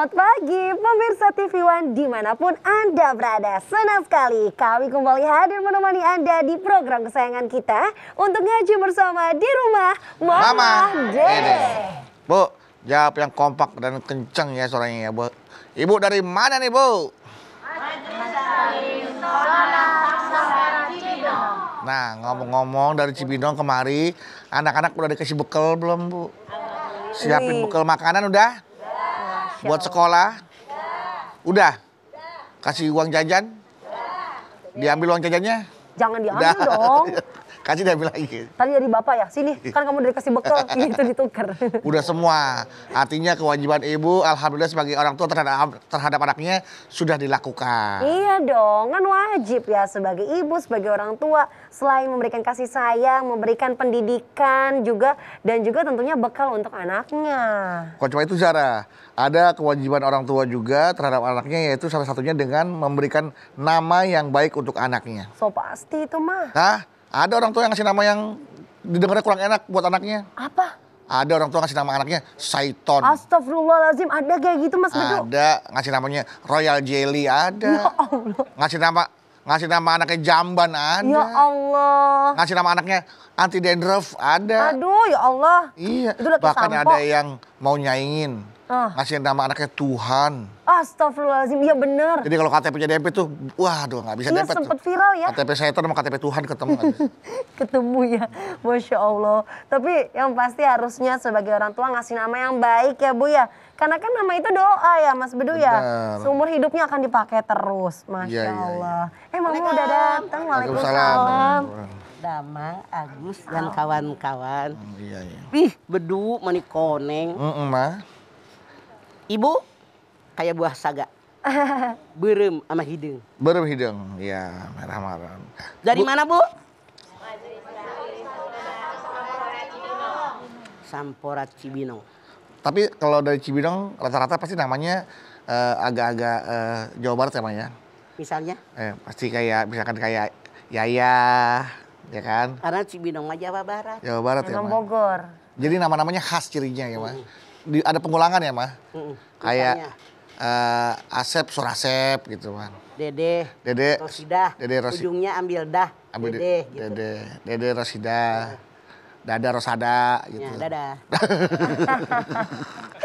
Selamat pagi pemirsa TV One dimanapun Anda berada. Senang sekali kami kembali hadir menemani Anda di program kesayangan kita untuk ngaji bersama di rumah Mama, Mama Dede. Bu, jawab yang kompak dan kenceng ya suaranya ya Bu. Ibu dari mana nih Bu? Nah ngomong-ngomong dari Cibinong kemari, anak-anak udah dikasih bekal belum Bu? Siapin bekal makanan udah? Buat sekolah? Udah. Kasih uang jajan? Diambil uang jajannya? Jangan diambil Udah. dong. kasih dia bilang gitu. Tadi dari bapak ya, sini kan kamu dari kasih bekal, gitu ditukar. Udah semua, artinya kewajiban ibu, alhamdulillah sebagai orang tua terhadap terhadap anaknya sudah dilakukan. Iya dong, kan wajib ya sebagai ibu, sebagai orang tua, selain memberikan kasih sayang, memberikan pendidikan juga, dan juga tentunya bekal untuk anaknya. Kok cuma itu Zara, ada kewajiban orang tua juga terhadap anaknya yaitu salah satunya dengan memberikan nama yang baik untuk anaknya. So pasti itu mah. Hah? Ada orang tua yang ngasih nama yang didengarnya kurang enak buat anaknya. Apa? Ada orang tua ngasih nama anaknya Saiton. Astagfirullahaladzim ada kayak gitu Mas Bedu? Ada, ngasih namanya Royal Jelly ada. Ya Allah. Ngasih nama ngasih nama anaknya Jamban ada. Ya Allah. Ngasih nama anaknya Anti Dandruff ada. Aduh, ya Allah. Iya. Itu Bahkan sampo. ada yang mau nyaingin uh. Ah. ngasih nama anaknya Tuhan. Astagfirullahaladzim, iya bener. Jadi kalau KTP-nya DP tuh, wah aduh gak bisa iya, dempet. Iya sempet tuh. viral ya. KTP saya sama KTP Tuhan ketemu. ketemu ya, Masya Allah. Tapi yang pasti harusnya sebagai orang tua ngasih nama yang baik ya Bu ya. Karena kan nama itu doa ya Mas Bedu bener. ya. Seumur hidupnya akan dipakai terus, Masya ya, ya, Allah. ya. Eh Mama udah datang, Waalaikumsalam. Damang, Agus, dan kawan-kawan. Oh, iya, iya. Ih, bedu, manik koneng. Mm -mm, ma. Ibu kayak buah saga. Berem sama hidung. Berem hidung, ya merah marah. Dari bu. mana bu? Sampora Cibinong. Tapi kalau dari Cibinong rata-rata pasti namanya eh, agak-agak uh, uh, Jawa Barat ya ya? Misalnya? Eh, pasti kayak misalkan kayak Yaya, ya kan? Karena Cibinong aja Jawa Barat. Jawa Barat ya, Memang ya, Bogor. Jadi nama-namanya khas cirinya ya, Mas. Hmm di, ada pengulangan ya mah -mm, kayak uh, Asep Surasep gitu kan Dede Dede Rosida Dede Rosi ujungnya ambil dah ambil Dede Dede gitu. Dede, Dede Rosida iya. Dada Rosada gitu ya, Dada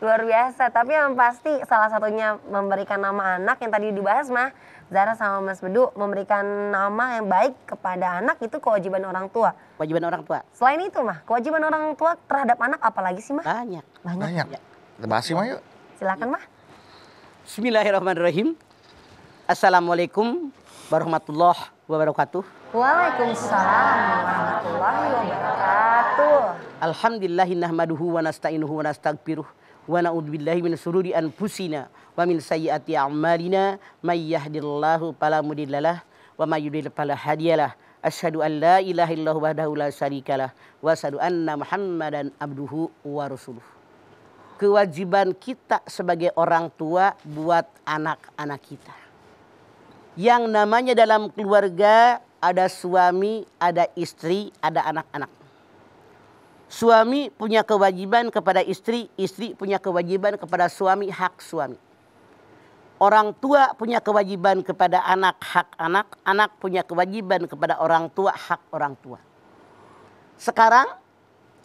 luar biasa tapi yang pasti salah satunya memberikan nama anak yang tadi dibahas mah Zara sama Mas Bedu memberikan nama yang baik kepada anak itu kewajiban orang tua kewajiban orang tua selain itu mah kewajiban orang tua terhadap anak apalagi sih mah banyak banyak, banyak. Ya. sih mah yuk silakan mah Bismillahirrahmanirrahim Assalamualaikum warahmatullahi wabarakatuh. Waalaikumsalam warahmatullahi wabarakatuh. Alhamdulillahi nahmaduhu wa nasta'inuhu wa wa na'udzubillahi min syururi anfusina wa min sayyiati a'malina may yahdihillahu fala mudhillalah wa may yudhlil fala hadiyalah asyhadu an la ilaha illallah wahdahu la syarikalah wa asyhadu anna muhammadan abduhu wa rasuluh kewajiban kita sebagai orang tua buat anak-anak kita yang namanya dalam keluarga ada suami, ada istri, ada anak-anak. Suami punya kewajiban kepada istri, istri punya kewajiban kepada suami, hak suami. Orang tua punya kewajiban kepada anak, hak anak. Anak punya kewajiban kepada orang tua, hak orang tua. Sekarang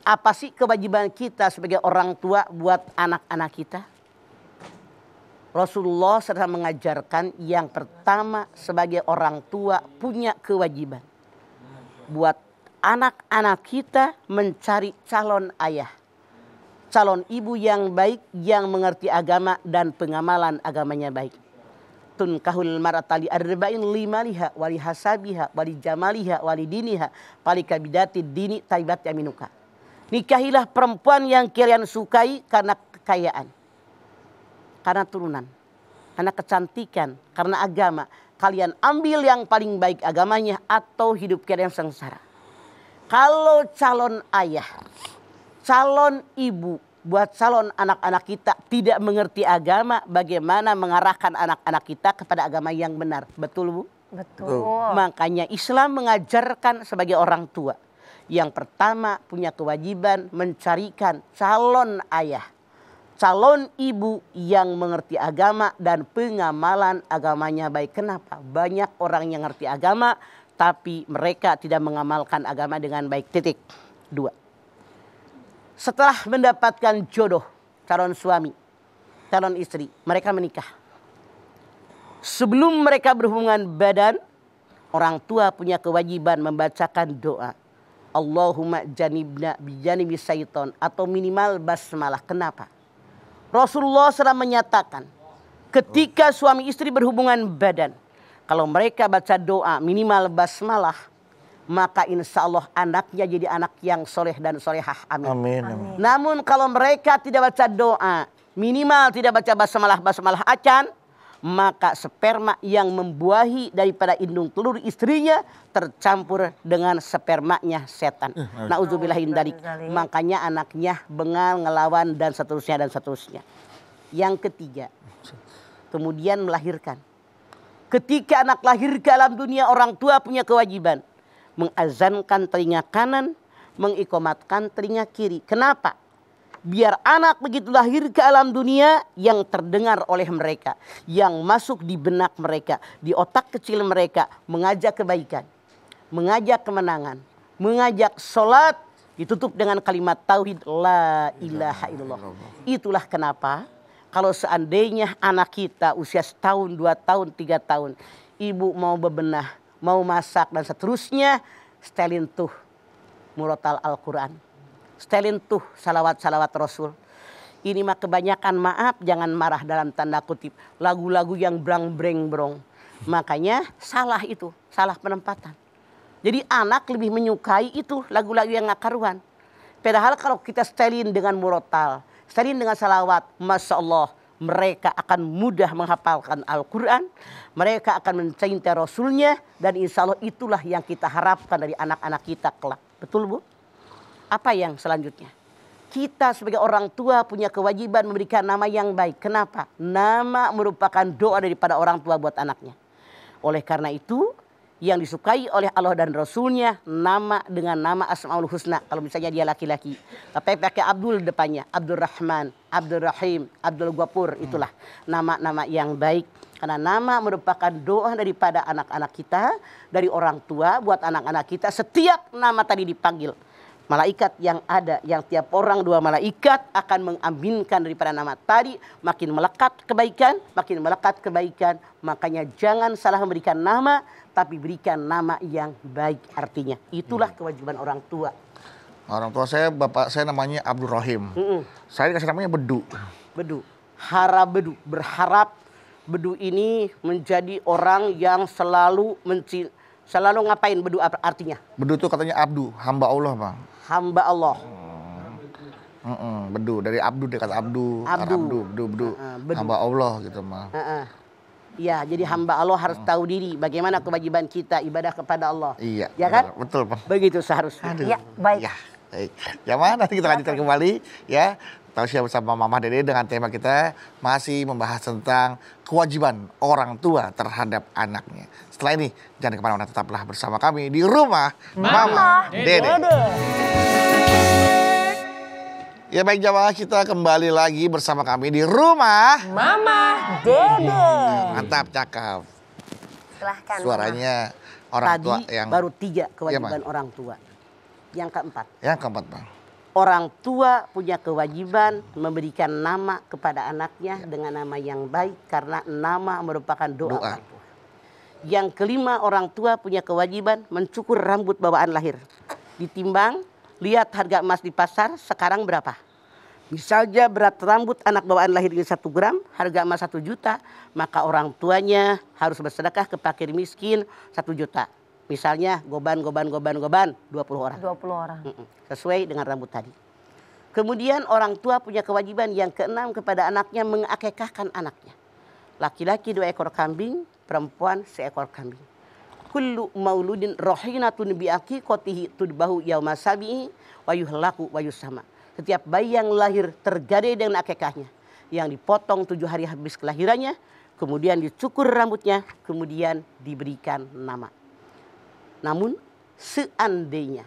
apa sih kewajiban kita sebagai orang tua buat anak-anak kita? Rasulullah sedang mengajarkan yang pertama sebagai orang tua punya kewajiban buat anak-anak kita mencari calon ayah. Calon ibu yang baik, yang mengerti agama dan pengamalan agamanya baik. Tunkahul maratali arba'in lima liha, wali hasabiha wali jamaliha wali diniha wali kabidati dini taibat yaminuka. Nikahilah perempuan yang kalian sukai karena kekayaan. Karena turunan. Karena kecantikan. Karena agama. Kalian ambil yang paling baik agamanya atau hidup kalian sengsara. Kalau calon ayah, calon ibu, buat calon anak-anak kita tidak mengerti agama, bagaimana mengarahkan anak-anak kita kepada agama yang benar. Betul, Bu? Betul. Makanya Islam mengajarkan sebagai orang tua. Yang pertama punya kewajiban mencarikan calon ayah, calon ibu yang mengerti agama dan pengamalan agamanya baik. Kenapa? Banyak orang yang ngerti agama tapi mereka tidak mengamalkan agama dengan baik. Titik. Dua. Setelah mendapatkan jodoh calon suami, calon istri, mereka menikah. Sebelum mereka berhubungan badan, orang tua punya kewajiban membacakan doa. Allahumma janibna bijanibi syaiton atau minimal basmalah. Kenapa? Rasulullah SAW menyatakan ketika suami istri berhubungan badan, kalau mereka baca doa minimal basmalah, maka insya Allah anaknya jadi anak yang soleh dan solehah. Amin. Amin. Amin. Namun kalau mereka tidak baca doa, minimal tidak baca basmalah basmalah acan, maka sperma yang membuahi daripada indung telur istrinya tercampur dengan spermanya setan. Eh, nah, dari makanya anaknya bengal, ngelawan dan seterusnya dan seterusnya. Yang ketiga, kemudian melahirkan. Ketika anak lahir ke alam dunia orang tua punya kewajiban. Mengazankan telinga kanan, mengikomatkan telinga kiri. Kenapa? biar anak begitu lahir ke alam dunia yang terdengar oleh mereka, yang masuk di benak mereka, di otak kecil mereka, mengajak kebaikan, mengajak kemenangan, mengajak sholat, ditutup dengan kalimat tauhid la ilaha illallah. Itulah kenapa kalau seandainya anak kita usia setahun, dua tahun, tiga tahun, ibu mau bebenah, mau masak dan seterusnya, setelin tuh murotal Al-Quran. Setelin tuh salawat-salawat Rasul. Ini mah kebanyakan maaf, jangan marah dalam tanda kutip. Lagu-lagu yang brang-breng brong. Makanya salah itu, salah penempatan. Jadi anak lebih menyukai itu lagu-lagu yang ngakaruan. Padahal kalau kita setelin dengan murotal, sering dengan salawat, Masya Allah, mereka akan mudah menghafalkan Al-Quran, mereka akan mencintai Rasulnya, dan insya Allah itulah yang kita harapkan dari anak-anak kita kelak. Betul Bu? Apa yang selanjutnya? Kita sebagai orang tua punya kewajiban memberikan nama yang baik. Kenapa? Nama merupakan doa daripada orang tua buat anaknya. Oleh karena itu, yang disukai oleh Allah dan Rasulnya nama dengan nama Asmaul Husna kalau misalnya dia laki-laki tapi pakai Abdul depannya Abdul Rahman Abdul Rahim Abdul Ghafur hmm. itulah nama-nama hmm. yang baik karena nama merupakan doa daripada anak-anak kita dari orang tua buat anak-anak kita setiap nama tadi dipanggil malaikat yang ada yang tiap orang dua malaikat akan mengaminkan daripada nama tadi makin melekat kebaikan makin melekat kebaikan makanya jangan salah memberikan nama tapi berikan nama yang baik artinya. Itulah hmm. kewajiban orang tua. Orang tua saya, bapak saya namanya Abdul Rahim. Hmm. Saya dikasih namanya Bedu. Bedu. harap Bedu. Berharap Bedu ini menjadi orang yang selalu mencintai. Selalu ngapain Bedu artinya? Bedu itu katanya Abdu, hamba Allah bang. Hamba Allah. Hmm. Mm -mm, bedu dari Abdu dekat Abdu, Abdu, Abdu, Bedu, Bedu, uh, bedu. hamba Allah gitu mah. Uh -uh. Ya, jadi hmm. hamba Allah harus hmm. tahu diri bagaimana kewajiban kita ibadah kepada Allah. Iya. Ya kan? Betul, Pak. Begitu seharusnya. Aduh. Ya, baik. Ya, baik. Ya, mana nanti kita lanjutkan kembali ya. tahu siapa bersama Mama Dede dengan tema kita masih membahas tentang kewajiban orang tua terhadap anaknya. Setelah ini jangan kemana-mana tetaplah bersama kami di rumah Mama, Mama Dede. Dede. Ya baik jamaah kita kembali lagi bersama kami di rumah Mama Dede. mantap cakap. Silahkan. Suaranya mama. orang Tadi tua yang baru tiga iya, kewajiban ya, orang tua. Yang keempat. Yang keempat bang. Orang tua punya kewajiban memberikan nama kepada anaknya ya. dengan nama yang baik karena nama merupakan doa, doa. Yang kelima orang tua punya kewajiban mencukur rambut bawaan lahir. Ditimbang, lihat harga emas di pasar sekarang berapa. Misalnya berat rambut anak bawaan lahirnya satu gram, harga emas satu juta, maka orang tuanya harus bersedekah ke pakir miskin satu juta. Misalnya goban, goban, goban, goban, 20 orang. 20 orang. sesuai dengan rambut tadi. Kemudian orang tua punya kewajiban yang keenam kepada anaknya mengakekahkan anaknya. Laki-laki dua ekor kambing, perempuan seekor kambing kullu mauludin rohinatun biakikotihi tudbahu yauma sabi'i wayuh laku wayuh sama Setiap bayi yang lahir tergadai dengan akekahnya. Yang dipotong tujuh hari habis kelahirannya. Kemudian dicukur rambutnya. Kemudian diberikan nama. Namun seandainya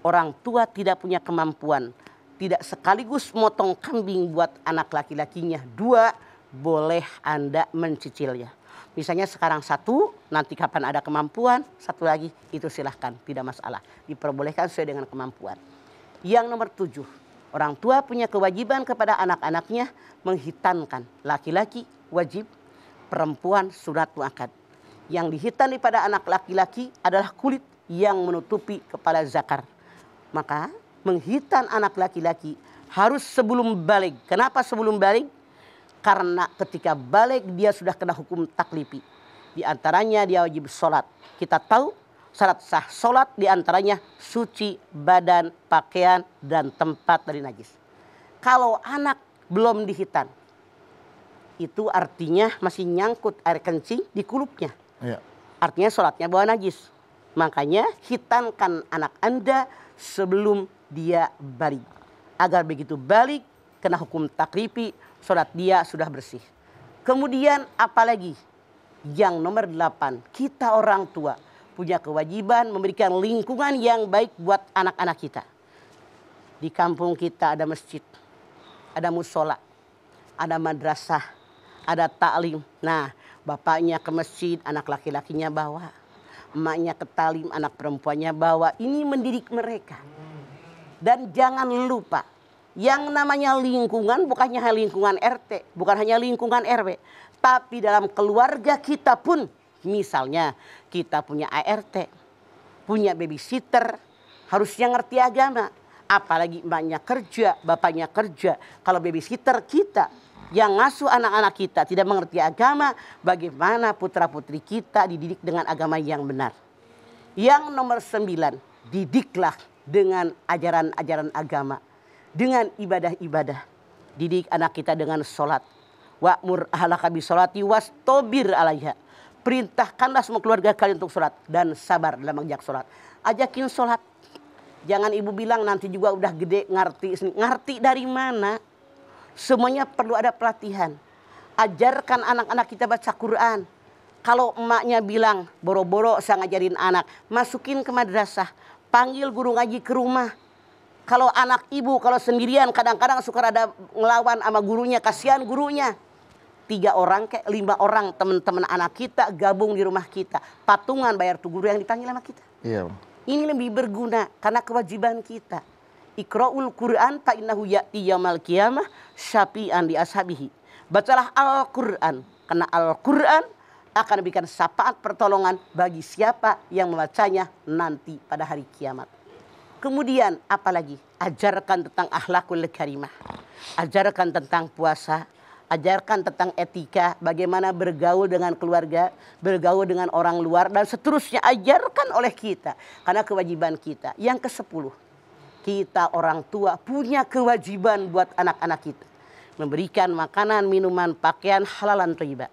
orang tua tidak punya kemampuan. Tidak sekaligus motong kambing buat anak laki-lakinya. Dua, boleh Anda mencicilnya misalnya sekarang satu, nanti kapan ada kemampuan, satu lagi, itu silahkan, tidak masalah. Diperbolehkan sesuai dengan kemampuan. Yang nomor tujuh, orang tua punya kewajiban kepada anak-anaknya menghitankan. Laki-laki wajib, perempuan surat muakat. Yang dihitan pada anak laki-laki adalah kulit yang menutupi kepala zakar. Maka menghitan anak laki-laki harus sebelum balik. Kenapa sebelum balik? Karena ketika balik dia sudah kena hukum taklipi. Di antaranya dia wajib sholat. Kita tahu syarat sah sholat di antaranya suci badan, pakaian, dan tempat dari najis. Kalau anak belum dihitan, itu artinya masih nyangkut air kencing di kulupnya. Ya. Artinya sholatnya bawa najis. Makanya hitankan anak Anda sebelum dia balik. Agar begitu balik kena hukum takripi, sholat dia sudah bersih. Kemudian apalagi yang nomor delapan, kita orang tua punya kewajiban memberikan lingkungan yang baik buat anak-anak kita. Di kampung kita ada masjid, ada musola, ada madrasah, ada taklim. Nah, bapaknya ke masjid, anak laki-lakinya bawa. Emaknya ke talim, anak perempuannya bawa. Ini mendidik mereka. Dan jangan lupa yang namanya lingkungan bukannya hanya lingkungan RT, bukan hanya lingkungan RW, tapi dalam keluarga kita pun misalnya kita punya ART, punya babysitter, harusnya ngerti agama. Apalagi emaknya kerja, bapaknya kerja. Kalau babysitter kita yang ngasuh anak-anak kita tidak mengerti agama, bagaimana putra-putri kita dididik dengan agama yang benar. Yang nomor sembilan, didiklah dengan ajaran-ajaran agama dengan ibadah-ibadah. Didik anak kita dengan sholat. Wa'mur ahlaka bi sholati was tobir alaiha. Perintahkanlah semua keluarga kalian untuk sholat. Dan sabar dalam mengajak sholat. Ajakin sholat. Jangan ibu bilang nanti juga udah gede ngerti. Ngerti dari mana? Semuanya perlu ada pelatihan. Ajarkan anak-anak kita baca Quran. Kalau emaknya bilang boro-boro saya ngajarin anak. Masukin ke madrasah. Panggil guru ngaji ke rumah kalau anak ibu kalau sendirian kadang-kadang suka ada ngelawan sama gurunya kasihan gurunya tiga orang kayak lima orang teman-teman anak kita gabung di rumah kita patungan bayar tuh guru yang dipanggil sama kita iya ini lebih berguna karena kewajiban kita ikraul quran tak innahu ya'ti yamal kiamah syafi'an di ashabihi bacalah al-quran karena al-quran akan memberikan syafaat pertolongan bagi siapa yang membacanya nanti pada hari kiamat Kemudian apalagi ajarkan tentang ahlakul karimah. Ajarkan tentang puasa, ajarkan tentang etika, bagaimana bergaul dengan keluarga, bergaul dengan orang luar dan seterusnya ajarkan oleh kita karena kewajiban kita. Yang ke-10, kita orang tua punya kewajiban buat anak-anak kita memberikan makanan, minuman, pakaian halalan thayyibah.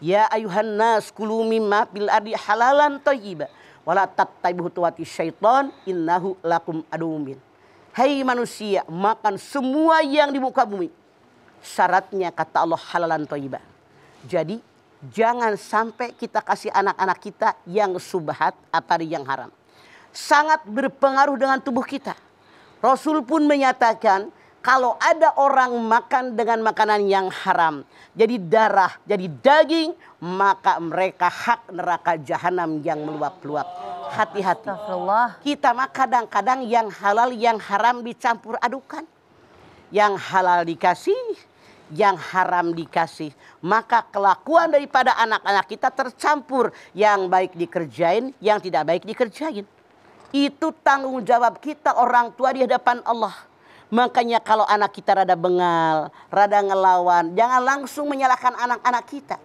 Ya ayuhan nas kulu mimma bil ardi halalan thayyibah wala tattabihu tuwati syaitan innahu lakum adumin. Hai hey manusia, makan semua yang di muka bumi. Syaratnya kata Allah halalan toibah. Jadi jangan sampai kita kasih anak-anak kita yang subhat atau yang haram. Sangat berpengaruh dengan tubuh kita. Rasul pun menyatakan kalau ada orang makan dengan makanan yang haram, jadi darah, jadi daging, maka mereka hak neraka jahanam yang meluap-luap. Hati-hati. Kita mah kadang-kadang yang halal yang haram dicampur adukan. Yang halal dikasih, yang haram dikasih. Maka kelakuan daripada anak-anak kita tercampur. Yang baik dikerjain, yang tidak baik dikerjain. Itu tanggung jawab kita orang tua di hadapan Allah Makanya kalau anak kita rada bengal, rada ngelawan, jangan langsung menyalahkan anak-anak kita.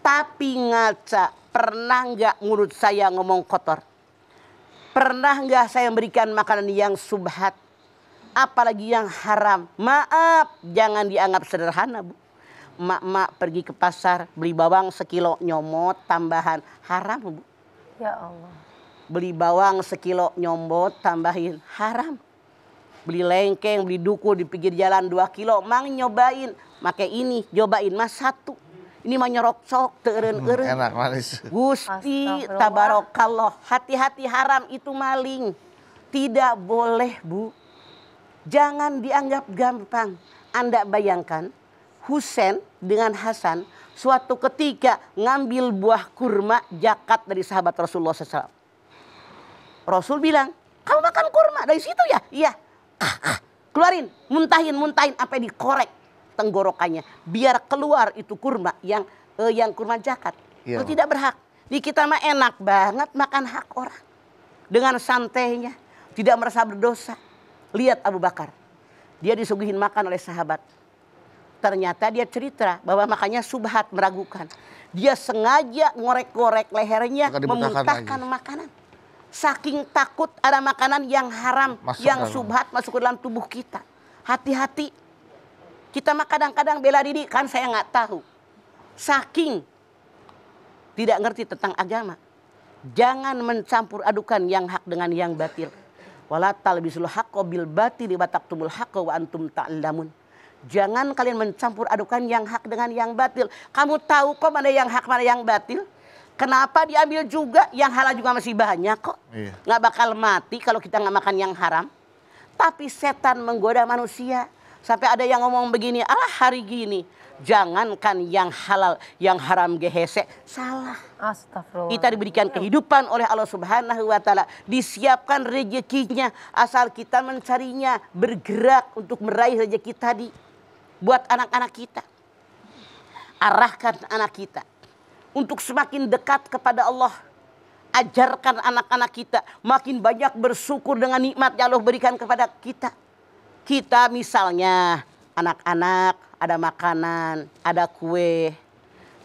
Tapi ngaca, pernah nggak mulut saya ngomong kotor? Pernah nggak saya memberikan makanan yang subhat? Apalagi yang haram. Maaf, jangan dianggap sederhana, Bu. Mak-mak pergi ke pasar, beli bawang sekilo nyomot, tambahan. Haram, Bu. Ya Allah. Beli bawang sekilo nyombot, tambahin. Haram beli lengkeng, beli duku di pinggir jalan 2 kilo, mang nyobain, pakai ini, cobain mas satu. Ini mah nyerok sok, teren eren. Hmm, enak manis. Gusti tabarokallah, hati-hati haram itu maling. Tidak boleh bu, jangan dianggap gampang. Anda bayangkan Husen dengan Hasan suatu ketika ngambil buah kurma jakat dari sahabat Rasulullah SAW. Rasul bilang, kamu makan kurma dari situ ya? Iya. Keluarin, muntahin, muntahin yang dikorek tenggorokannya. Biar keluar itu kurma yang eh, yang kurma jakat. ya. tidak berhak. Di kita mah enak banget makan hak orang. Dengan santainya, tidak merasa berdosa. Lihat Abu Bakar. Dia disuguhin makan oleh sahabat. Ternyata dia cerita bahwa makanya subhat meragukan. Dia sengaja ngorek-ngorek lehernya memuntahkan lagi. makanan saking takut ada makanan yang haram, masuk yang dalam. subhat masuk ke dalam tubuh kita. Hati-hati. Kita mah kadang-kadang bela diri kan saya nggak tahu. Saking tidak ngerti tentang agama. Jangan mencampur adukan yang hak dengan yang batil. Wala talbisul haqqo bil batili wa taqtumul haqqo wa antum ta'lamun. Jangan kalian mencampur adukan yang hak dengan yang batil. Kamu tahu kok mana yang hak, mana yang batil? Kenapa diambil juga yang halal juga masih banyak kok. Iya. Nggak bakal mati kalau kita nggak makan yang haram. Tapi setan menggoda manusia. Sampai ada yang ngomong begini, alah hari gini. Jangankan yang halal, yang haram gehese. Salah. Astagfirullah. Kita diberikan kehidupan oleh Allah subhanahu wa ta'ala. Disiapkan rezekinya. Asal kita mencarinya. Bergerak untuk meraih rezeki tadi. Buat anak-anak kita. Arahkan anak kita untuk semakin dekat kepada Allah. Ajarkan anak-anak kita makin banyak bersyukur dengan nikmat yang Allah berikan kepada kita. Kita misalnya anak-anak ada makanan, ada kue.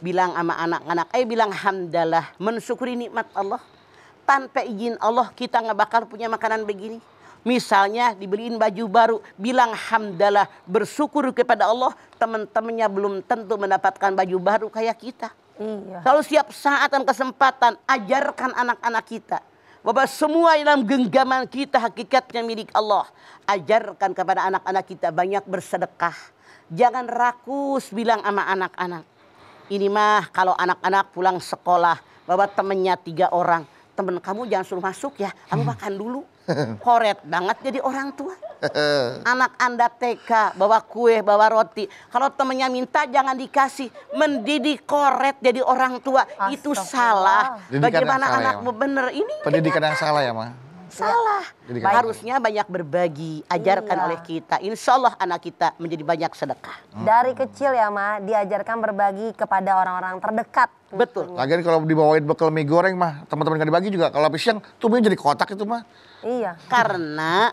Bilang sama anak-anak, eh bilang hamdalah, mensyukuri nikmat Allah. Tanpa izin Allah kita nggak bakal punya makanan begini. Misalnya dibeliin baju baru, bilang hamdalah, bersyukur kepada Allah, teman-temannya belum tentu mendapatkan baju baru kayak kita. Iya. Kalau siap saat dan kesempatan ajarkan anak-anak kita bahwa semua dalam genggaman kita hakikatnya milik Allah. Ajarkan kepada anak-anak kita banyak bersedekah. Jangan rakus bilang sama anak-anak. Ini mah kalau anak-anak pulang sekolah bahwa temannya tiga orang temen kamu jangan suruh masuk ya, kamu hmm. makan dulu. Koret banget jadi orang tua. Anak anda TK, bawa kue, bawa roti. Kalau temennya minta jangan dikasih. Mendidik koret jadi orang tua, itu salah. Bagaimana ya, anakmu ya, bener ini? Pendidikan yang salah ya, Ma salah. Harusnya banyak berbagi, ajarkan iya. oleh kita. Insya Allah anak kita menjadi banyak sedekah. Hmm. Dari kecil ya Ma, diajarkan berbagi kepada orang-orang terdekat. Betul. Gitu. Lagian kalau dibawain bekal mie goreng mah, teman-teman gak dibagi juga. Kalau habis siang, tubuhnya jadi kotak itu mah. Iya. Karena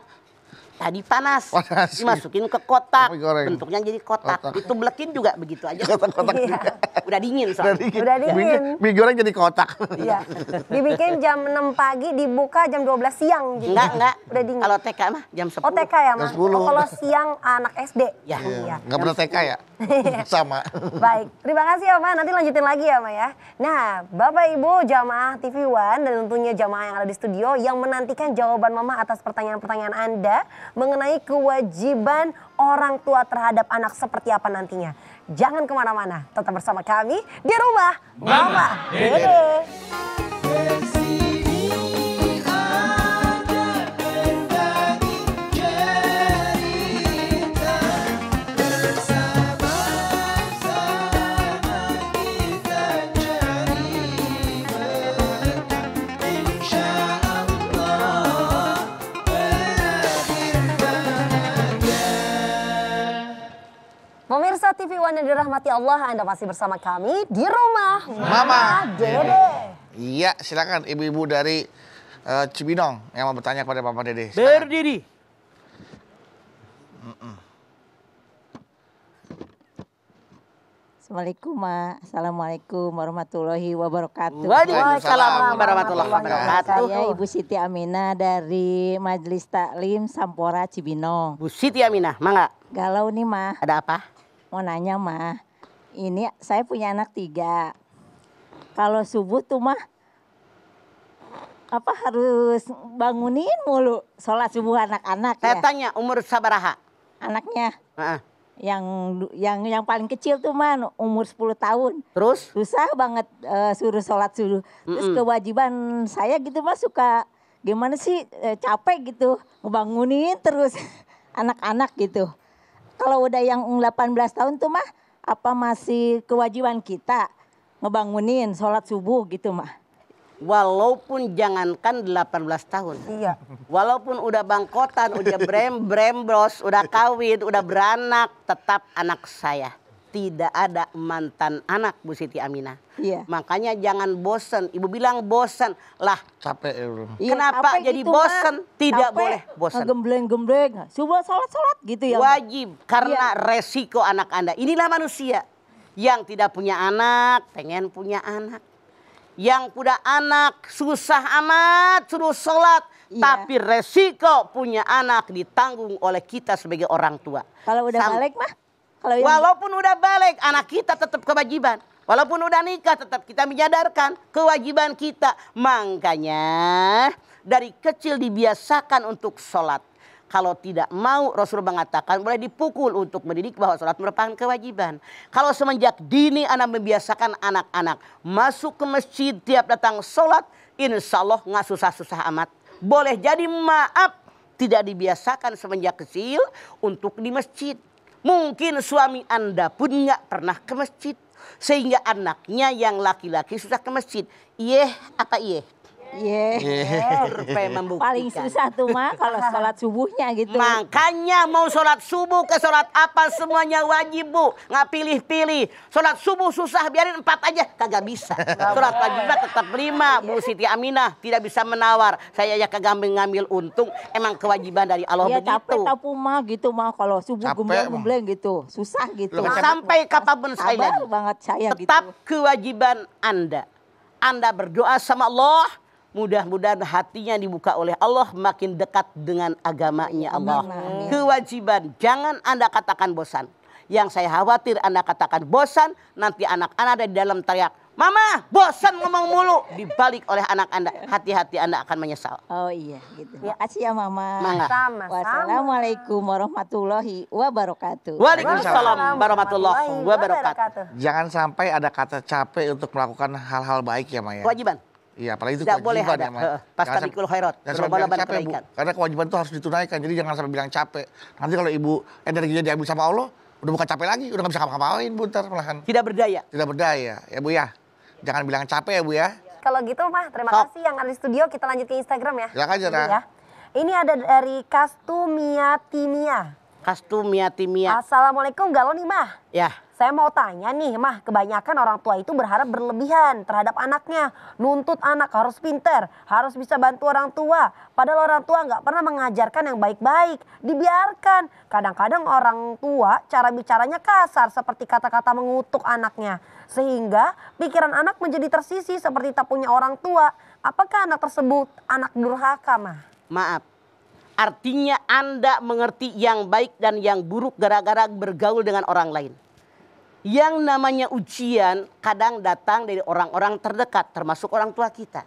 tadi panas, panas. Iya. dimasukin ke kotak, bentuknya jadi kotak. kotak. Itu belekin juga begitu aja. Kotak -kotak juga. Udah dingin soalnya. Udah dingin. Udah dingin. Mie, mie goreng jadi kotak. Iya. Dibikin jam 6 pagi, dibuka jam 12 siang gitu. Enggak, enggak. Udah dingin. Kalau TK mah jam 10. Oh TK ya, Mas. Oh, kalau siang anak SD. Iya. Iya. Ya. Iya. Enggak pernah TK ya? Sama. Baik. Terima kasih ya, Ma. Nanti lanjutin lagi ya, Ma ya. Nah, Bapak Ibu jamaah TV One dan tentunya jamaah yang ada di studio yang menantikan jawaban Mama atas pertanyaan-pertanyaan Anda mengenai kewajiban orang tua terhadap anak seperti apa nantinya. Jangan kemana-mana, tetap bersama kami di rumah Mama, Mama Dede. Dede. TV One yang dirahmati Allah, Anda masih bersama kami di rumah Mama, Mama Dede. Iya, iya, silakan ibu-ibu dari uh, Cibinong yang mau bertanya kepada Papa Dede. Silakan. Berdiri. Mm -mm. Assalamualaikum, Ma. Assalamualaikum warahmatullahi wabarakatuh. Waalaikumsalam warahmatullahi wabarakatuh. Saya Ibu Siti Aminah dari Majelis Taklim Sampora Cibinong. Bu Siti Aminah, mangga. Galau nih, Ma. Ada apa? mau nanya mah ini saya punya anak tiga kalau subuh tuh mah apa harus bangunin mulu sholat subuh anak-anak saya ya? tanya umur sabaraha anaknya uh-uh. yang yang yang paling kecil tuh man umur 10 tahun terus susah banget uh, suruh sholat subuh terus Mm-mm. kewajiban saya gitu mas suka gimana sih uh, capek gitu ngebangunin terus anak-anak gitu kalau udah yang 18 tahun tuh mah apa masih kewajiban kita ngebangunin sholat subuh gitu mah? Walaupun jangankan 18 tahun. Iya. Walaupun udah bangkotan, udah brem brem bros, udah kawin, udah beranak, tetap anak saya tidak ada mantan anak Bu Siti Aminah. Iya. Makanya jangan bosen. Ibu bilang bosen lah. Capek ya, Bro. Kenapa capek jadi gitu, bosen? Ma. Tidak capek. boleh bosen. Gembleng-gembleng. Coba sholat-sholat gitu ya. Wajib ma. karena iya. resiko anak Anda. Inilah manusia yang tidak punya anak, pengen punya anak. Yang punya anak susah amat suruh sholat. Iya. Tapi resiko punya anak ditanggung oleh kita sebagai orang tua. Kalau udah Sam balik mah? Kalau yang... Walaupun udah balik, anak kita tetap kewajiban. Walaupun udah nikah, tetap kita menyadarkan kewajiban kita. Makanya dari kecil dibiasakan untuk sholat. Kalau tidak mau, Rasul mengatakan boleh dipukul untuk mendidik bahwa sholat merupakan kewajiban. Kalau semenjak dini anak membiasakan anak-anak masuk ke masjid tiap datang sholat, insya Allah nggak susah-susah amat. Boleh jadi maaf tidak dibiasakan semenjak kecil untuk di masjid. Mungkin suami Anda pun nggak pernah ke masjid. Sehingga anaknya yang laki-laki susah ke masjid. Iya apa iya? Iya. Yeah. yeah. Paling susah tuh mah kalau sholat subuhnya gitu. Makanya mau sholat subuh ke sholat apa semuanya wajib bu. Nggak pilih-pilih. Sholat subuh susah biarin empat aja. Kagak bisa. Sholat wajib tetap lima. Bu iya. Siti Aminah tidak bisa menawar. Saya ya kagak ngambil untung. Emang kewajiban dari Allah ya, begitu. Capek tapi mah gitu mah kalau subuh gembleng-gembleng gitu. Susah gitu. Loh, Sampai kapanpun saya. banget saya tetap gitu. Tetap kewajiban Anda. Anda berdoa sama Allah Mudah-mudahan hatinya dibuka oleh Allah makin dekat dengan agamanya Allah. Kewajiban jangan Anda katakan bosan. Yang saya khawatir Anda katakan bosan, nanti anak Anda ada di dalam teriak, Mama, bosan ngomong mulu. Dibalik oleh anak Anda, hati-hati Anda akan menyesal. Oh iya, gitu. Ya kasih ya Mama. Mangga. Wassalamualaikum warahmatullahi wabarakatuh. Waalaikumsalam warahmatullahi wabarakatuh. Jangan sampai ada kata capek untuk melakukan hal-hal baik ya Maya. Kewajiban. Iya, apalagi itu Tidak kewajiban boleh ada. ya, Mas. Pastabikul herot. Jangan sampai capek, Bu. Karena kewajiban itu harus ditunaikan. Jadi jangan sampai bilang capek. Nanti kalau Ibu energinya diambil sama Allah, udah bukan capek lagi, udah gak bisa ngapa-ngapain, Bu, ntar malahan. Tidak berdaya. Tidak berdaya, ya Bu ya. Jangan bilang capek ya, Bu ya. Kalau gitu, Mah, terima Stop. kasih yang ada di studio. Kita lanjut ke Instagram ya. Silakan, aja, nah. Ya. Ini ada dari Kastumia Timia. Kastumia Timia. Assalamualaikum, Galon nih, Mah. Ya. Saya mau tanya nih, mah kebanyakan orang tua itu berharap berlebihan terhadap anaknya. Nuntut anak harus pinter, harus bisa bantu orang tua. Padahal orang tua nggak pernah mengajarkan yang baik-baik, dibiarkan. Kadang-kadang orang tua cara bicaranya kasar seperti kata-kata mengutuk anaknya. Sehingga pikiran anak menjadi tersisi seperti tak punya orang tua. Apakah anak tersebut anak durhaka, mah? Maaf, Artinya Anda mengerti yang baik dan yang buruk gara-gara bergaul dengan orang lain yang namanya ujian kadang datang dari orang-orang terdekat termasuk orang tua kita.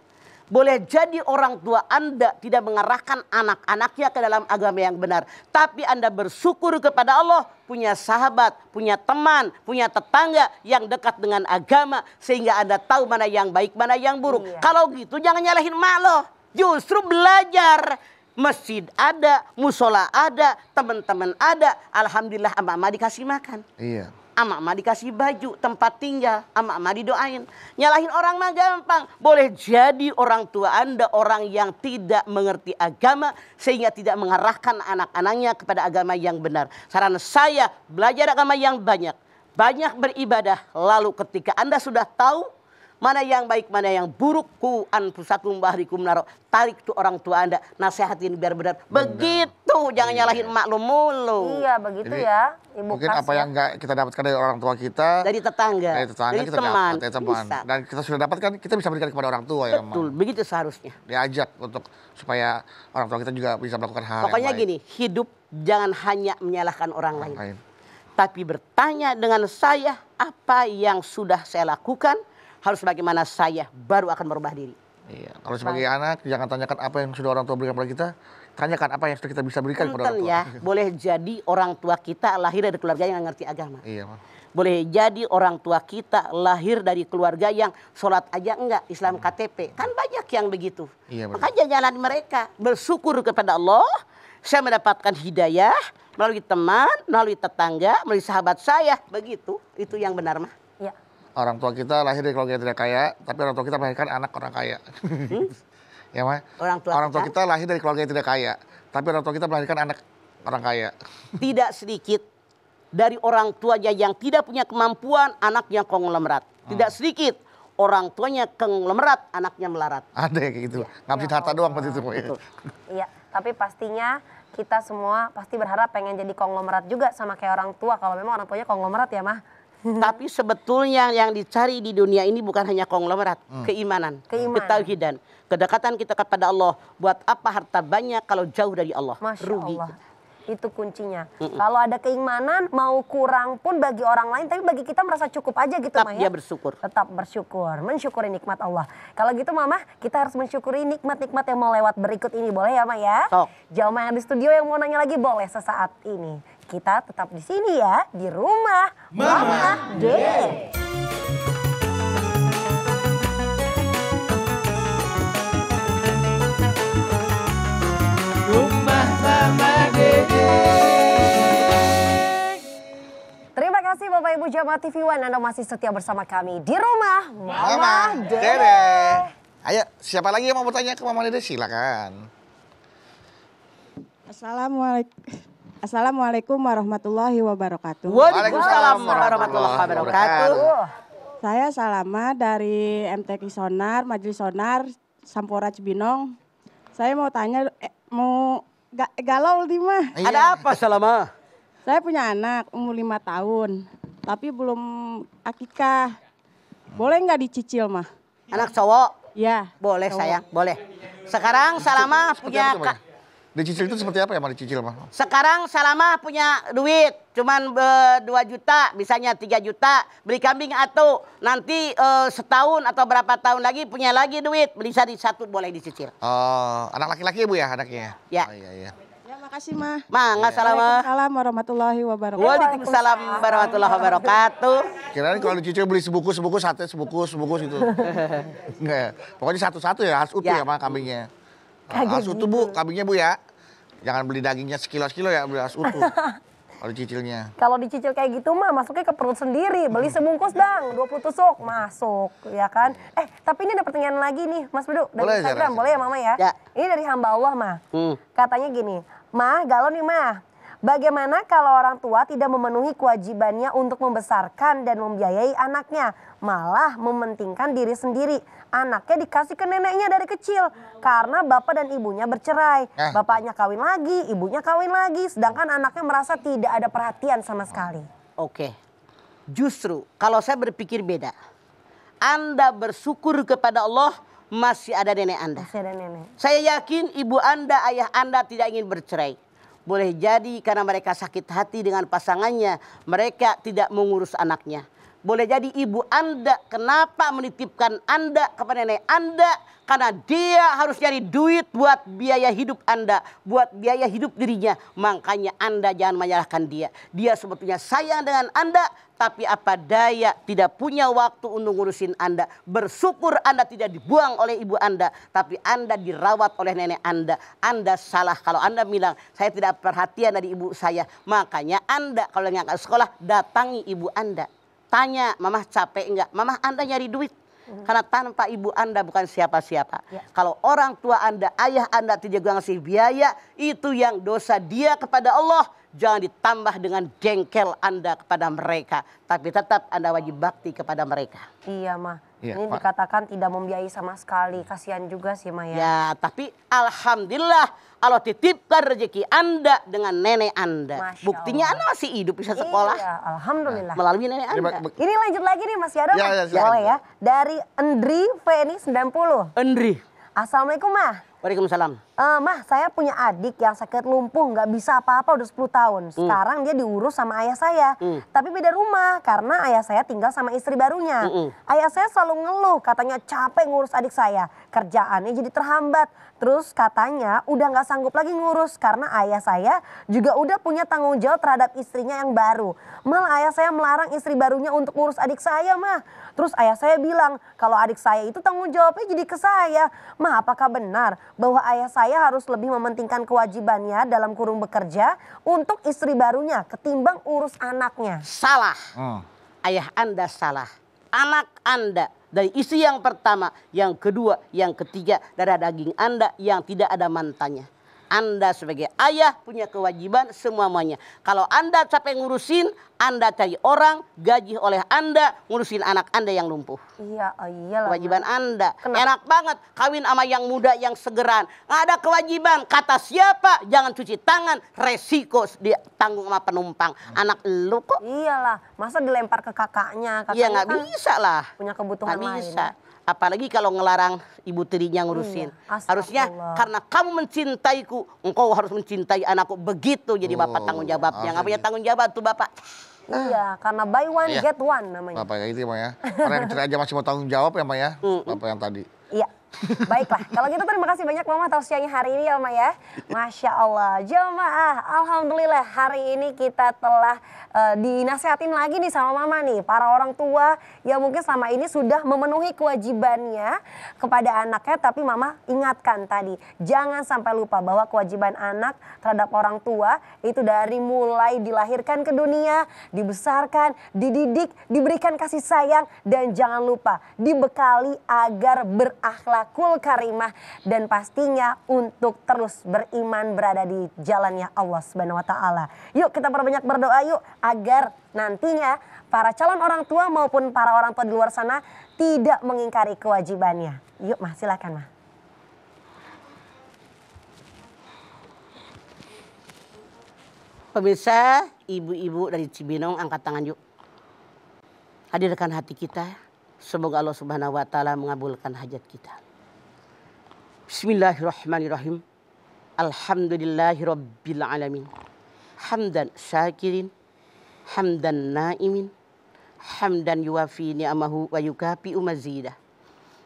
Boleh jadi orang tua Anda tidak mengarahkan anak-anaknya ke dalam agama yang benar. Tapi Anda bersyukur kepada Allah punya sahabat, punya teman, punya tetangga yang dekat dengan agama. Sehingga Anda tahu mana yang baik, mana yang buruk. Iya. Kalau gitu jangan nyalahin mak loh. Justru belajar masjid ada, musola ada, teman-teman ada. Alhamdulillah sama dikasih makan. Iya ama ama dikasih baju, tempat tinggal, ama ama didoain. Nyalahin orang mah gampang. Boleh jadi orang tua Anda orang yang tidak mengerti agama sehingga tidak mengarahkan anak-anaknya kepada agama yang benar. Saran saya, belajar agama yang banyak. Banyak beribadah, lalu ketika Anda sudah tahu mana yang baik, mana yang buruk. Ku anfusakum bahrikum naro. Tarik tuh orang tua Anda, nasihatin biar benar. Begitu lu, jangan iya. nyalahin emak lu mulu. Iya, begitu Jadi, ya. Ibu mungkin apa ya. yang enggak kita dapatkan dari orang tua kita, dari tetangga, dari tetangga dari kita teman, dapat, Ya, teman. Bisa. Dan kita sudah dapatkan, kita bisa berikan kepada orang tua Betul, ya, Betul, begitu seharusnya. Diajak untuk supaya orang tua kita juga bisa melakukan hal Pokoknya yang gini, hidup jangan hanya menyalahkan orang, orang lain. lain. Tapi bertanya dengan saya apa yang sudah saya lakukan, harus bagaimana saya baru akan merubah diri. Iya. Kalau sebagai Baik. anak jangan tanyakan apa yang sudah orang tua berikan kepada kita, tanyakan apa yang kita bisa berikan Enten kepada orang tua. ya, boleh jadi orang tua kita lahir dari keluarga yang ngerti agama. Iya, Boleh jadi orang tua kita lahir dari keluarga yang sholat aja enggak, Islam hmm. KTP. Kan banyak yang begitu. Iya, Makanya jalan mereka bersyukur kepada Allah. Saya mendapatkan hidayah melalui teman, melalui tetangga, melalui sahabat saya. Begitu, itu yang benar mah. Ya. Orang tua kita lahir dari keluarga yang tidak kaya, tapi orang tua kita melahirkan anak orang kaya. Hmm? ya mah Orang tua, orang tua kita, kita lahir dari keluarga yang tidak kaya, tapi orang tua kita melahirkan anak orang kaya. Tidak sedikit dari orang tuanya yang tidak punya kemampuan, anaknya konglomerat. Tidak hmm. sedikit orang tuanya konglomerat, anaknya melarat. Ada ya kayak gitu. Ya. Ngabisin harta doang pasti semua itu. Ya. Iya, tapi pastinya kita semua pasti berharap pengen jadi konglomerat juga sama kayak orang tua kalau memang orang tuanya konglomerat ya mah. Tapi sebetulnya yang dicari di dunia ini bukan hanya konglomerat, hmm. keimanan, keimanan, ketauhidan. Kedekatan kita kepada Allah. Buat apa harta banyak kalau jauh dari Allah? Masya Rugi. Allah. itu kuncinya. Mm -mm. Kalau ada keimanan mau kurang pun bagi orang lain tapi bagi kita merasa cukup aja gitu Tetap Maya. bersyukur. Tetap bersyukur, mensyukuri nikmat Allah. Kalau gitu Mama, kita harus mensyukuri nikmat-nikmat yang mau lewat berikut ini boleh ya Maya? Sok. Jauh yang di studio yang mau nanya lagi boleh sesaat ini. Kita tetap di sini ya, di rumah Mama, Mama D. Terima kasih Bapak Ibu Jamaah TV One, Anda masih setia bersama kami di rumah Mama, Mama Dede. Dede. Ayo, siapa lagi yang mau bertanya ke Mama Dede? Silakan. Assalamualaikum. Assalamualaikum warahmatullahi wabarakatuh. Waalaikumsalam warahmatullahi wabarakatuh. Saya Salama dari MTK Sonar, Majelis Sonar, Sampora Cibinong. Saya mau tanya, eh, mau Ga galau Dima. Iya. Ada apa Salama? Saya punya anak umur lima tahun, tapi belum akikah. Boleh nggak dicicil mah? Anak cowok? Ya. Boleh cowok. sayang, boleh. Sekarang Salama punya, punya Dicicil itu seperti apa ya, mau dicicil, Mah? Sekarang Salama punya duit, cuman eh, dua e, 2 juta, bisanya 3 juta, beli kambing atau nanti e, setahun atau berapa tahun lagi punya lagi duit, beli sari satu boleh dicicil. Oh, anak laki-laki ibu ya, ya anaknya? Ya? ya. Oh, iya, iya. Ya, makasih, Mah. Ma, enggak salam, warahmatullahi wabarakatuh. Waalaikumsalam warahmatullahi wabarakatuh. Kirain kalau dicicil beli sebuku sebuku sate, sebuku sebuku gitu. Enggak ya? Pokoknya satu-satu ya, harus utuh ya, ya Mah, kambingnya. Ah, Kagak as ah, utuh bu, gitu. kambingnya bu ya. Jangan beli dagingnya sekilo-sekilo ya, beli as ya. utuh. Kalau dicicilnya. Kalau dicicil kayak gitu mah masuknya ke perut sendiri. Beli hmm. sebungkus dang, 20 tusuk masuk, ya kan? Hmm. Eh, tapi ini ada pertanyaan lagi nih, Mas Bedu dari boleh, Instagram, boleh ya Mama ya? ya? Ini dari hamba Allah, Mah. Hmm. Katanya gini, "Mah, galau nih, Mah. Bagaimana kalau orang tua tidak memenuhi kewajibannya untuk membesarkan dan membiayai anaknya, malah mementingkan diri sendiri?" anaknya dikasih ke neneknya dari kecil karena bapak dan ibunya bercerai. Eh. Bapaknya kawin lagi, ibunya kawin lagi, sedangkan anaknya merasa tidak ada perhatian sama sekali. Oke. Justru kalau saya berpikir beda. Anda bersyukur kepada Allah masih ada nenek Anda. Masih ada nenek. Saya yakin ibu Anda, ayah Anda tidak ingin bercerai. Boleh jadi karena mereka sakit hati dengan pasangannya, mereka tidak mengurus anaknya. Boleh jadi ibu Anda kenapa menitipkan Anda kepada nenek Anda karena dia harus cari duit buat biaya hidup Anda, buat biaya hidup dirinya. Makanya Anda jangan menyalahkan dia. Dia sebetulnya sayang dengan Anda, tapi apa daya tidak punya waktu untuk ngurusin Anda. Bersyukur Anda tidak dibuang oleh ibu Anda, tapi Anda dirawat oleh nenek Anda. Anda salah kalau Anda bilang, saya tidak perhatian dari ibu saya. Makanya Anda kalau nggak sekolah, datangi ibu Anda. Tanya, mamah capek enggak? Mamah Anda nyari duit. Mm-hmm. Karena tanpa ibu Anda bukan siapa-siapa. Yeah. Kalau orang tua Anda, ayah Anda tidak ngasih biaya, itu yang dosa dia kepada Allah. Jangan ditambah dengan jengkel Anda kepada mereka. Tapi tetap Anda wajib bakti kepada mereka. Iya, mah. Ya, Ini dikatakan tidak membiayai sama sekali. Kasihan juga sih, Maya. Ya, tapi Alhamdulillah Allah titipkan rezeki Anda dengan nenek Anda. Masya Buktinya Allah. Anda masih hidup bisa iya, sekolah. Iya, alhamdulillah. Nah, melalui nenek Anda. Ini lanjut lagi nih Mas Yara. Ya, ya, ya, ya. Dari Endri Feni 90. Endri. Assalamualaikum, Mah. Waalaikumsalam. Uh, mah, saya punya adik yang sakit lumpuh, nggak bisa apa-apa udah 10 tahun. Hmm. Sekarang mm. dia diurus sama ayah saya. Mm. Tapi beda rumah, karena ayah saya tinggal sama istri barunya. Mm ayah saya selalu ngeluh, katanya capek ngurus adik saya. Kerjaannya jadi terhambat. Terus katanya udah nggak sanggup lagi ngurus, karena ayah saya juga udah punya tanggung jawab terhadap istrinya yang baru. Malah ayah saya melarang istri barunya untuk ngurus adik saya, mah. Terus ayah saya bilang, kalau adik saya itu tanggung jawabnya jadi ke saya. Mah, apakah benar? bahwa ayah saya harus lebih mementingkan kewajibannya dalam kurung bekerja untuk istri barunya ketimbang urus anaknya. Salah. Oh. Ayah Anda salah. Anak Anda dari istri yang pertama, yang kedua, yang ketiga, darah daging Anda yang tidak ada mantannya. Anda sebagai ayah punya kewajiban semuanya. Kalau Anda capek ngurusin, Anda cari orang, gaji oleh Anda, ngurusin anak Anda yang lumpuh. Iya, oh iyalah. Kewajiban man. Anda. Kenapa? Enak banget kawin sama yang muda yang segeran. Nggak ada kewajiban. Kata siapa? Jangan cuci tangan. Resiko ditanggung sama penumpang. Anak lu kok. Iyalah. Masa dilempar ke kakaknya? Kakaknya iya, nggak kan bisa lah. Punya kebutuhan gak lain. bisa apalagi kalau ngelarang ibu tirinya ngurusin. Iya. Harusnya karena kamu mencintaiku, engkau harus mencintai anakku. Begitu jadi oh, bapak tanggung tanggung jawabnya. Enggak punya tanggung jawab tuh bapak. Iya, karena buy one iya. get one namanya. Bapak ya itu ya, Pak ya. Karena yang cerai aja masih mau tanggung jawab ya, Pak ya. Bapak yang tadi. Iya. Baiklah, kalau gitu terima kasih banyak Mama tausiahnya hari ini ya Mama ya. Masya Allah, jemaah, Alhamdulillah hari ini kita telah uh, dinasehatin lagi nih sama Mama nih. Para orang tua yang mungkin selama ini sudah memenuhi kewajibannya kepada anaknya. Tapi Mama ingatkan tadi, jangan sampai lupa bahwa kewajiban anak terhadap orang tua itu dari mulai dilahirkan ke dunia, dibesarkan, dididik, diberikan kasih sayang. Dan jangan lupa dibekali agar berakhlak Kul Karimah dan pastinya untuk terus beriman berada di jalannya Allah Subhanahu wa taala. Yuk kita perbanyak berdoa yuk agar nantinya para calon orang tua maupun para orang tua di luar sana tidak mengingkari kewajibannya. Yuk Mah silakan Mah. Pemirsa, ibu-ibu dari Cibinong angkat tangan yuk. Hadirkan hati kita. Semoga Allah Subhanahu wa taala mengabulkan hajat kita. Bismillahirrahmanirrahim. Alhamdulillahirabbil alamin. Hamdan syakirin, hamdan naimin, hamdan yuwafi ni'amahu wa yukafi umazidah.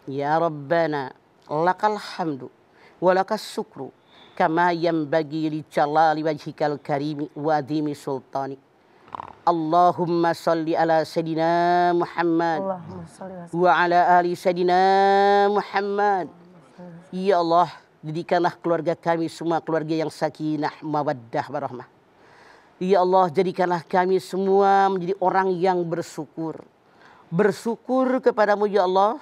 Ya Rabbana, lakal hamdu wa lakas syukru kama yanbaghi li jalali wajhikal karimi wa adhimi sultani. Allahumma salli ala Sayyidina Muhammad Allahumma wa ala ali Sayyidina Muhammad Ya Allah, jadikanlah keluarga kami semua keluarga yang sakinah, mawaddah, warahmah. Ya Allah, jadikanlah kami semua menjadi orang yang bersyukur. Bersyukur kepadamu ya Allah,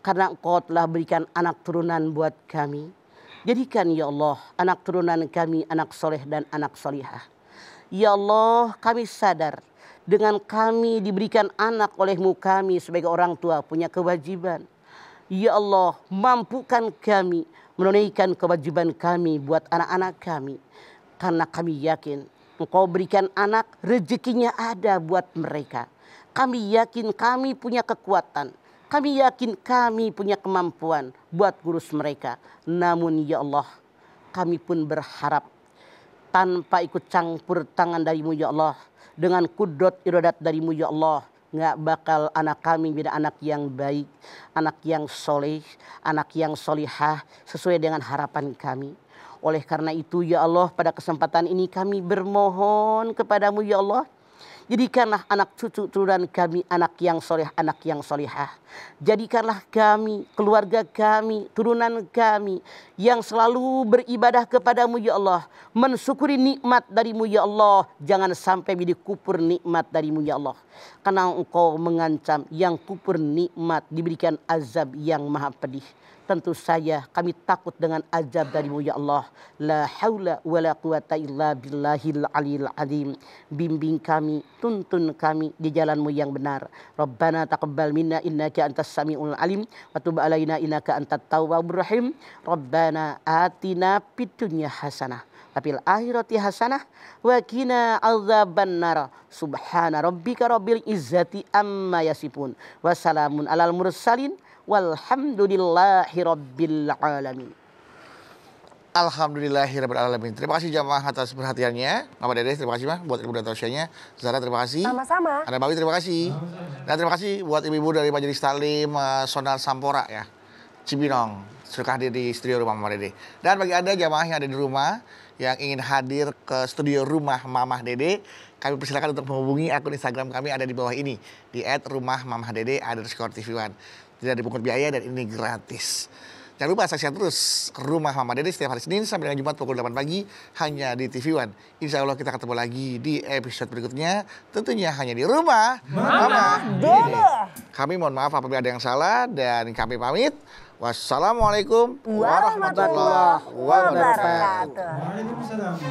karena engkau telah berikan anak turunan buat kami. Jadikan ya Allah, anak turunan kami anak soleh dan anak solihah. Ya Allah, kami sadar dengan kami diberikan anak olehmu kami sebagai orang tua punya kewajiban Ya Allah, mampukan kami menunaikan kewajiban kami buat anak-anak kami. Karena kami yakin Engkau berikan anak, rezekinya ada buat mereka. Kami yakin kami punya kekuatan. Kami yakin kami punya kemampuan buat ngurus mereka. Namun ya Allah, kami pun berharap tanpa ikut campur tangan darimu ya Allah. Dengan kudot irodat darimu ya Allah nggak bakal anak kami menjadi anak yang baik, anak yang soleh, anak yang solihah sesuai dengan harapan kami. Oleh karena itu ya Allah pada kesempatan ini kami bermohon kepadamu ya Allah Jadikanlah anak cucu turunan kami anak yang soleh, anak yang solehah. Jadikanlah kami, keluarga kami, turunan kami yang selalu beribadah kepadamu ya Allah. Mensyukuri nikmat darimu ya Allah. Jangan sampai menjadi kupur nikmat darimu ya Allah. Karena engkau mengancam yang kupur nikmat diberikan azab yang maha pedih tentu saja kami takut dengan azab darimu ya Allah. La haula wa la quwata illa billahil alil alim. Bimbing kami, tuntun kami di jalanmu yang benar. Rabbana taqabbal minna innaka antas samiul alim. Wa tub alaina innaka antat tawwabur rahim. Rabbana atina fid dunya hasanah. Wafil akhirati hasanah wa kina azaban nar. Subhana rabbika rabbil izzati amma yasifun. Wassalamun alal mursalin. Walhamdulillahirrabbilalamin. rabbil Terima kasih jamaah atas perhatiannya. Mama Dede terima kasih mah buat ibu dan tausiahnya. Zara terima kasih. Sama-sama. Anda Bawi terima kasih. Dan terima kasih buat ibu-ibu dari Majelis Talim uh, eh, Sonal Sampora ya. Cibinong suka hadir di studio rumah Mama Dede. Dan bagi Anda jamaah yang ada di rumah yang ingin hadir ke studio rumah Mama Dede, kami persilakan untuk menghubungi akun Instagram kami ada di bawah ini di TV One tidak dipungut biaya dan ini gratis. Jangan lupa saksikan terus Rumah Mama Dede setiap hari Senin sampai dengan Jumat pukul 8 pagi hanya di TV One. Insya Allah kita ketemu lagi di episode berikutnya. Tentunya hanya di Rumah Mama, Mama Dede. Kami mohon maaf apabila ada yang salah dan kami pamit. Wassalamualaikum warahmatullahi wabarakatuh.